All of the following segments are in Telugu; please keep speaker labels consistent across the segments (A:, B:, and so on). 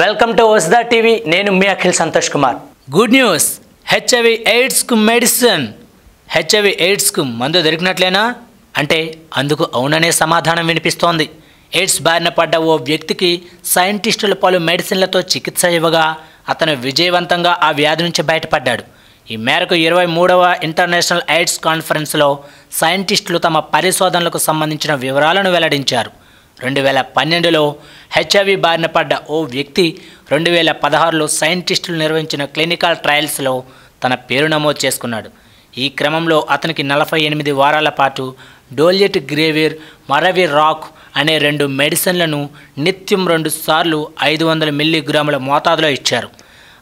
A: వెల్కమ్ టు వస్దా టీవీ నేను మీ Akhil Santosh Kumar good news HIV ఎయిడ్స్కు మెడిసిన్ హెచ్ఐవి ఎయిడ్స్కు మందు దొరికినట్లేనా అంటే అందుకు అవుననే సమాధానం వినిపిస్తోంది ఎయిడ్స్ బారిన పడ్డ ఓ వ్యక్తికి సైంటిస్టులు పలు మెడిసిన్లతో చికిత్స ఇవ్వగా అతను విజయవంతంగా ఆ వ్యాధి నుంచి బయటపడ్డాడు ఈ మేరకు ఇరవై మూడవ ఇంటర్నేషనల్ ఎయిడ్స్ కాన్ఫరెన్స్లో సైంటిస్టులు తమ పరిశోధనలకు సంబంధించిన వివరాలను వెల్లడించారు రెండు వేల పన్నెండులో హెచ్ఐవి బారిన పడ్డ ఓ వ్యక్తి రెండు వేల పదహారులో సైంటిస్టులు నిర్వహించిన క్లినికల్ ట్రయల్స్లో తన పేరు నమోదు చేసుకున్నాడు ఈ క్రమంలో అతనికి నలభై ఎనిమిది వారాల పాటు డోలియట్ గ్రేవీర్ మరవి రాక్ అనే రెండు మెడిసిన్లను నిత్యం రెండు సార్లు ఐదు వందల మిల్లీగ్రాముల మోతాదులో ఇచ్చారు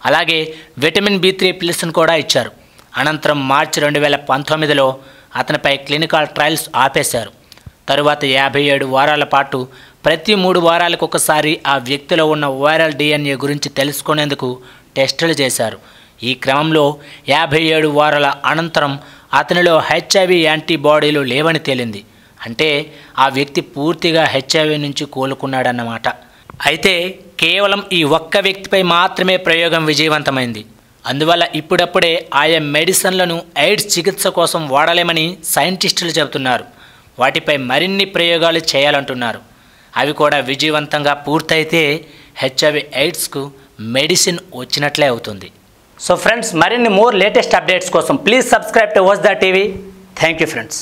A: అలాగే విటమిన్ బి త్రీ ప్లస్ను కూడా ఇచ్చారు అనంతరం మార్చి రెండు వేల పంతొమ్మిదిలో అతనిపై క్లినికల్ ట్రయల్స్ ఆపేశారు తరువాత యాభై ఏడు వారాల పాటు ప్రతి మూడు వారాలకు ఒకసారి ఆ వ్యక్తిలో ఉన్న వైరల్ డిఎన్ఏ గురించి తెలుసుకునేందుకు టెస్టులు చేశారు ఈ క్రమంలో యాభై ఏడు వారాల అనంతరం అతనిలో హెచ్ఐవి యాంటీబాడీలు లేవని తేలింది అంటే ఆ వ్యక్తి పూర్తిగా హెచ్ఐవి నుంచి కోలుకున్నాడన్నమాట అయితే కేవలం ఈ ఒక్క వ్యక్తిపై మాత్రమే ప్రయోగం విజయవంతమైంది అందువల్ల ఇప్పుడప్పుడే ఆయా మెడిసిన్లను ఎయిడ్స్ చికిత్స కోసం వాడలేమని సైంటిస్టులు చెబుతున్నారు వాటిపై మరిన్ని ప్రయోగాలు చేయాలంటున్నారు అవి కూడా విజయవంతంగా పూర్తయితే హెచ్ఐవి ఎయిడ్స్కు మెడిసిన్ వచ్చినట్లే అవుతుంది సో ఫ్రెండ్స్ మరిన్ని మోర్ లేటెస్ట్ అప్డేట్స్ కోసం please subscribe to watch the TV thank you friends